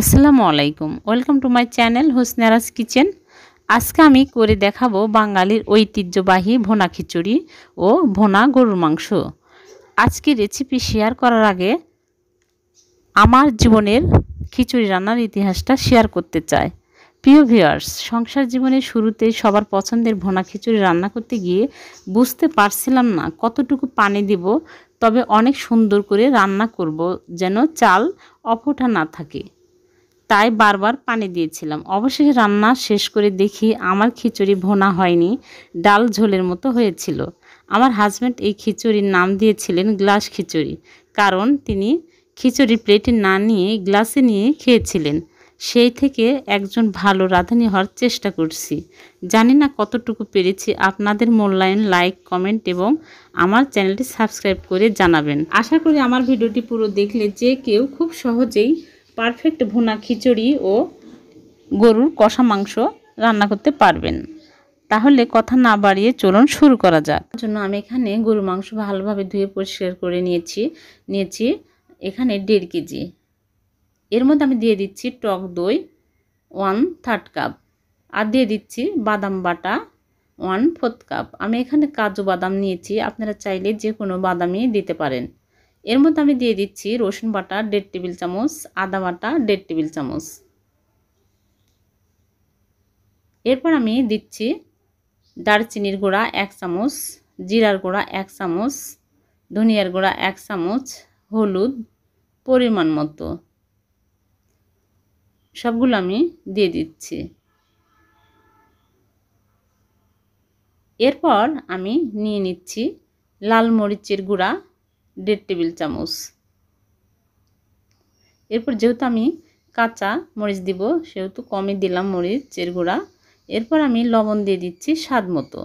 আসসালামু আলাইকুম welcome to my channel Hosnaraj kitchen আজকে আমি করে দেখাবো বাঙালির ঐতিহ্যবাহী ভোনা খিচুড়ি ও ভোনা গরুর মাংস আজকে রেসিপি শেয়ার করার আগে আমার জীবনের খিচুড়ি রান্নার ইতিহাসটা শেয়ার করতে চাই প্রিয় ভিউয়ার্স সংসার জীবনের শুরুতে সবার পছন্দের ভোনা খিচুড়ি রান্না করতে গিয়ে বুঝতে পারছিলাম না কতটুকু পানি দিব তবে অনেক সুন্দর করে রান্না করব যেন চাল অফোটা না থাকে তাই বারবার পানি দিয়েছিলাম অবশেষে রান্না শেষ করে দেখি আমার খিচুড়ি ভোনা হয়নি ডাল ঝোলের মতো হয়েছিল আমার হাজব্যান্ড এই খিচুড়ির নাম দিয়েছিলেন গ্লাস খিচুড়ি কারণ তিনি খিচুড়ি প্লেটে না নিয়ে গ্লাসে নিয়ে খেয়েছিলেন সেই থেকে একজন ভালো রাঁধুনি হওয়ার চেষ্টা করছি জানি না কতটুকু পেরেছি আপনাদের মূল্যায়ন লাইক কমেন্ট এবং আমার চ্যানেলটি সাবস্ক্রাইব করে জানাবেন আশা করি আমার ভিডিওটি পুরো দেখলে যে কেউ খুব সহজেই পারফেক্ট ভুনা খিচুড়ি ও গরুর কষা মাংস রান্না করতে পারবেন তাহলে কথা না বাড়িয়ে চলুন শুরু করা যাক জন্য আমি এখানে গরুর মাংস ভালোভাবে ধুয়ে পরিষ্কার করে নিয়েছি নিয়েছি এখানে দেড় কেজি এর মধ্যে আমি দিয়ে দিচ্ছি টক দই ওয়ান থার্ড কাপ আর দিয়ে দিচ্ছি বাদাম বাটা ওয়ান ফোর্থ কাপ আমি এখানে কাজু বাদাম নিয়েছি আপনারা চাইলে যে কোনো বাদামই দিতে পারেন এর মধ্যে আমি দিয়ে দিচ্ছি রসুন বাটা দেড় টেবিল চামচ আদা বাটা দেড় টেবিল চামচ এরপর আমি দিচ্ছি দারচিনির গুঁড়া এক চামচ জিরার গুঁড়া এক চামচ ধনিয়ার গুঁড়া এক চামচ হলুদ পরিমাণ মতো সবগুলো আমি দিয়ে দিচ্ছি এরপর আমি নিয়ে নিচ্ছি লাল মরিচের গুঁড়া দেড় টেবিল চামচ এরপর যেহেতু আমি কাঁচা মরিচ দিব সেহেতু কমই দিলাম মরিচের গুঁড়া এরপর আমি লবণ দিয়ে দিচ্ছি স্বাদ মতো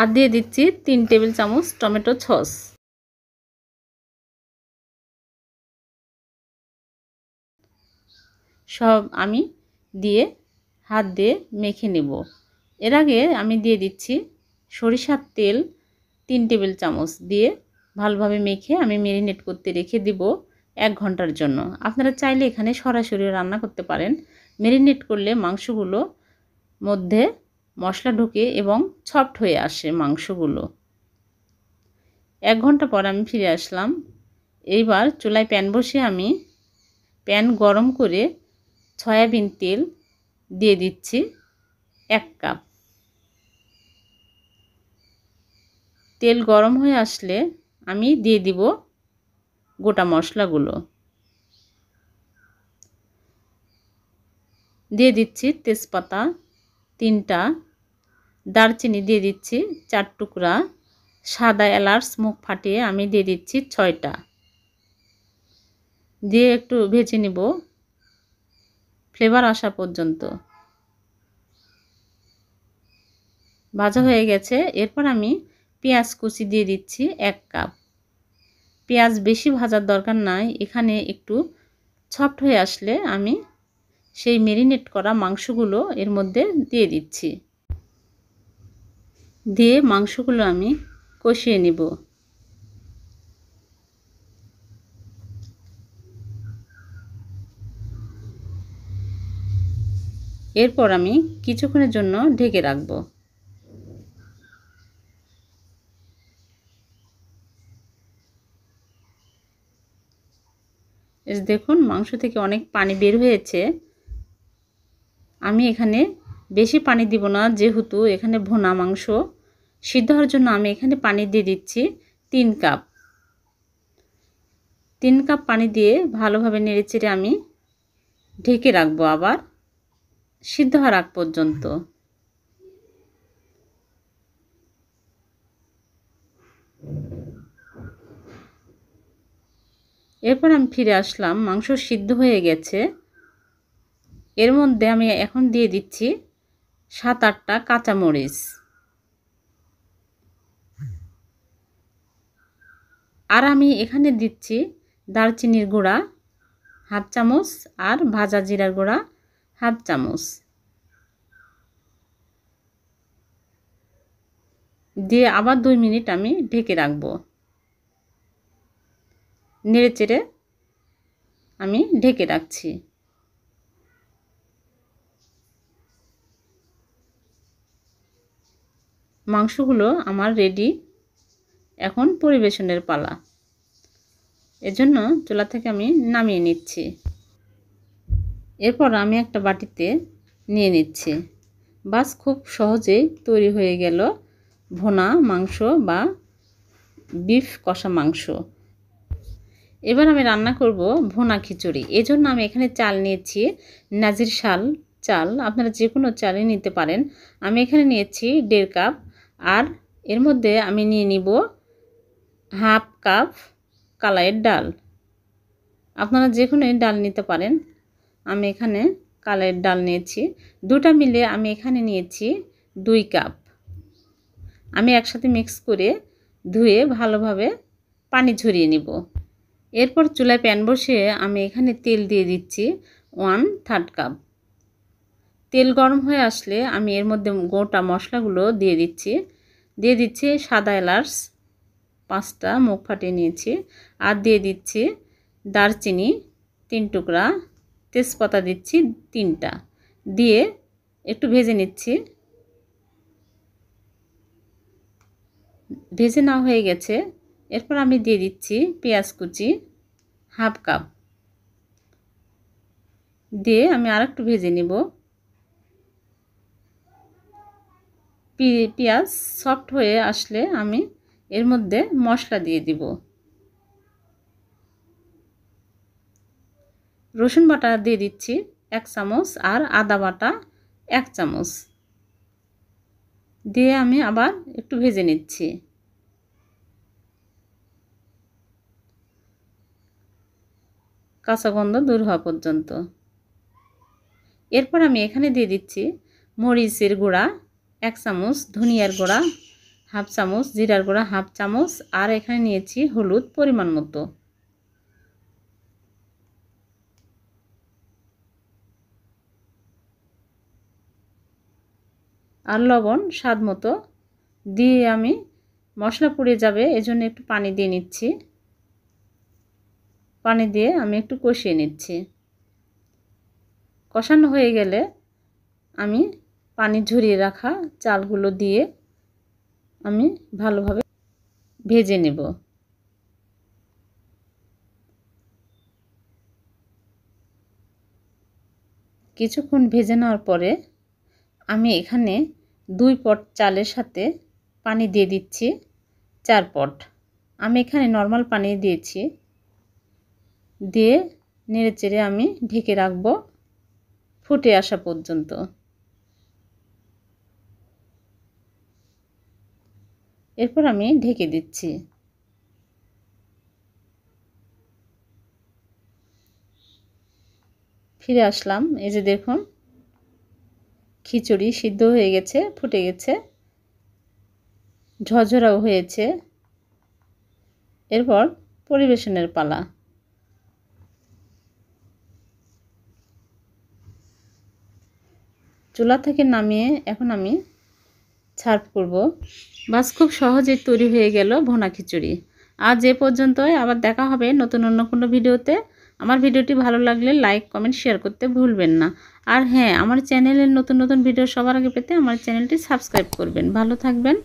আর দিয়ে দিচ্ছি তিন টেবিল চামচ টমেটো ছস সব আমি দিয়ে হাত দিয়ে মেখে নেব এর আগে আমি দিয়ে দিচ্ছি সরিষার তেল তিন টেবিল চামচ দিয়ে ভালোভাবে মেখে আমি মেরিনেট করতে রেখে দিব এক ঘন্টার জন্য আপনারা চাইলে এখানে সরাসরি রান্না করতে পারেন মেরিনেট করলে মাংসগুলো মধ্যে মশলা ঢুকে এবং সফট হয়ে আসে মাংসগুলো এক ঘন্টা পর আমি ফিরে আসলাম এইবার চুলায় প্যান বসে আমি প্যান গরম করে সয়াবিন তেল দিয়ে দিচ্ছি এক কাপ তেল গরম হয়ে আসলে আমি দিয়ে দিব গোটা মশলাগুলো দিয়ে দিচ্ছি তেজপাতা তিনটা দারচিনি দিয়ে দিচ্ছি চার টুকরা সাদা এলাচ মুখ ফাটিয়ে আমি দিয়ে দিচ্ছি ছয়টা দিয়ে একটু ভেজে নিব ফ্লেভার আসা পর্যন্ত ভাজা হয়ে গেছে এরপর আমি পেঁয়াজ কুচি দিয়ে দিচ্ছি এক কাপ পেঁয়াজ বেশি ভাজার দরকার নাই এখানে একটু সফট হয়ে আসলে আমি সেই মেরিনেট করা মাংসগুলো এর মধ্যে দিয়ে দিচ্ছি দিয়ে মাংসগুলো আমি কষিয়ে নিব এরপর আমি কিছুক্ষণের জন্য ঢেকে রাখবো দেখুন মাংস থেকে অনেক পানি বের হয়েছে আমি এখানে বেশি পানি দিব না যেহেতু এখানে ভোনা মাংস সিদ্ধ হওয়ার জন্য আমি এখানে পানি দিয়ে দিচ্ছি তিন কাপ তিন কাপ পানি দিয়ে ভালোভাবে নেড়েচেড়ে আমি ঢেকে রাখবো আবার সিদ্ধ হওয়ার আগ পর্যন্ত এরপর আমি ফিরে আসলাম মাংস সিদ্ধ হয়ে গেছে এর মধ্যে আমি এখন দিয়ে দিচ্ছি সাত আটটা কাঁচামরিচ আর আমি এখানে দিচ্ছি দারচিনির গুঁড়া হাফ চামচ আর ভাজা জিরার গুঁড়া হাফ চামচ দিয়ে আবার দুই মিনিট আমি ঢেকে রাখবো নেড়ে চেড়ে আমি ঢেকে রাখছি মাংসগুলো আমার রেডি এখন পরিবেশনের পালা এজন্য চুলা থেকে আমি নামিয়ে নিচ্ছি এরপর আমি একটা বাটিতে নিয়ে নিচ্ছি বাস খুব সহজেই তৈরি হয়ে গেল ভোনা মাংস বা বিফ কষা মাংস এবার আমি রান্না করব ভোনা খিচুড়ি এজন্য আমি এখানে চাল নিয়েছি নাজির শাল চাল আপনারা যে কোনো চালই নিতে পারেন আমি এখানে নিয়েছি দেড় কাপ আর এর মধ্যে আমি নিয়ে নিব হাফ কাপ কালাইয়ের ডাল আপনারা যে কোনো ডাল নিতে পারেন আমি এখানে কালাইয়ের ডাল নিয়েছি দুটা মিলে আমি এখানে নিয়েছি দুই কাপ আমি একসাথে মিক্স করে ধুয়ে ভালোভাবে পানি ঝরিয়ে নিব এরপর চুলায় প্যান বসিয়ে আমি এখানে তেল দিয়ে দিচ্ছি ওয়ান থার্ড কাপ তেল গরম হয়ে আসলে আমি এর মধ্যে গোটা মশলাগুলো দিয়ে দিচ্ছি দিয়ে দিচ্ছি সাদা এলার্স পাঁচটা মুখ ফাটিয়ে নিয়েছি আর দিয়ে দিচ্ছি দারচিনি তিন টুকরা তেজপাতা দিচ্ছি তিনটা দিয়ে একটু ভেজে নিচ্ছি ভেজে না হয়ে গেছে এরপর আমি দিয়ে দিচ্ছি পেঁয়াজ কুচি হাফ কাপ দিয়ে আমি আর একটু ভেজে নেব পেঁয়াজ সফট হয়ে আসলে আমি এর মধ্যে মশলা দিয়ে দিব রসুন বাটা দিয়ে দিচ্ছি এক চামচ আর আদা বাটা এক চামচ দিয়ে আমি আবার একটু ভেজে নিচ্ছি কাঁচা গন্ধ দূর হওয়া পর্যন্ত এরপর আমি এখানে দিয়ে দিচ্ছি মরিচের গুঁড়া এক চামচ ধনিয়ার গুঁড়া হাফ চামচ জিরার গুঁড়া হাফ চামচ আর এখানে নিয়েছি হলুদ পরিমাণ মতো আর লবণ স্বাদ মতো দিয়ে আমি মশলা পুড়ে যাবে এজন্য একটু পানি দিয়ে নিচ্ছি পানি দিয়ে আমি একটু কষিয়ে নিচ্ছি কষানো হয়ে গেলে আমি পানি ঝরিয়ে রাখা চালগুলো দিয়ে আমি ভালোভাবে ভেজে নেব কিছুক্ষণ ভেজে নেওয়ার পরে আমি এখানে দুই পট চালের সাথে পানি দিয়ে দিচ্ছি চার পট আমি এখানে নর্মাল পানি দিয়েছি দিয়ে নেড়ে চেড়ে আমি ঢেকে রাখবো ফুটে আসা পর্যন্ত এরপর আমি ঢেকে দিচ্ছি ফিরে আসলাম এই যে দেখুন খিচুড়ি সিদ্ধ হয়ে গেছে ফুটে গেছে ঝরঝরাও হয়েছে এরপর পরিবেশনের পালা চুলা থেকে নামিয়ে এখন আমি সার্ভ করব বাস খুব সহজেই তৈরি হয়ে গেল ভোনা খিচুড়ি আর যে পর্যন্তই আবার দেখা হবে নতুন অন্য কোনো ভিডিওতে আমার ভিডিওটি ভালো লাগলে লাইক কমেন্ট শেয়ার করতে ভুলবেন না আর হ্যাঁ আমার চ্যানেলের নতুন নতুন ভিডিও সবার আগে পেতে আমার চ্যানেলটি সাবস্ক্রাইব করবেন ভালো থাকবেন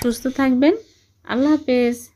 সুস্থ থাকবেন আল্লাহ হাফেজ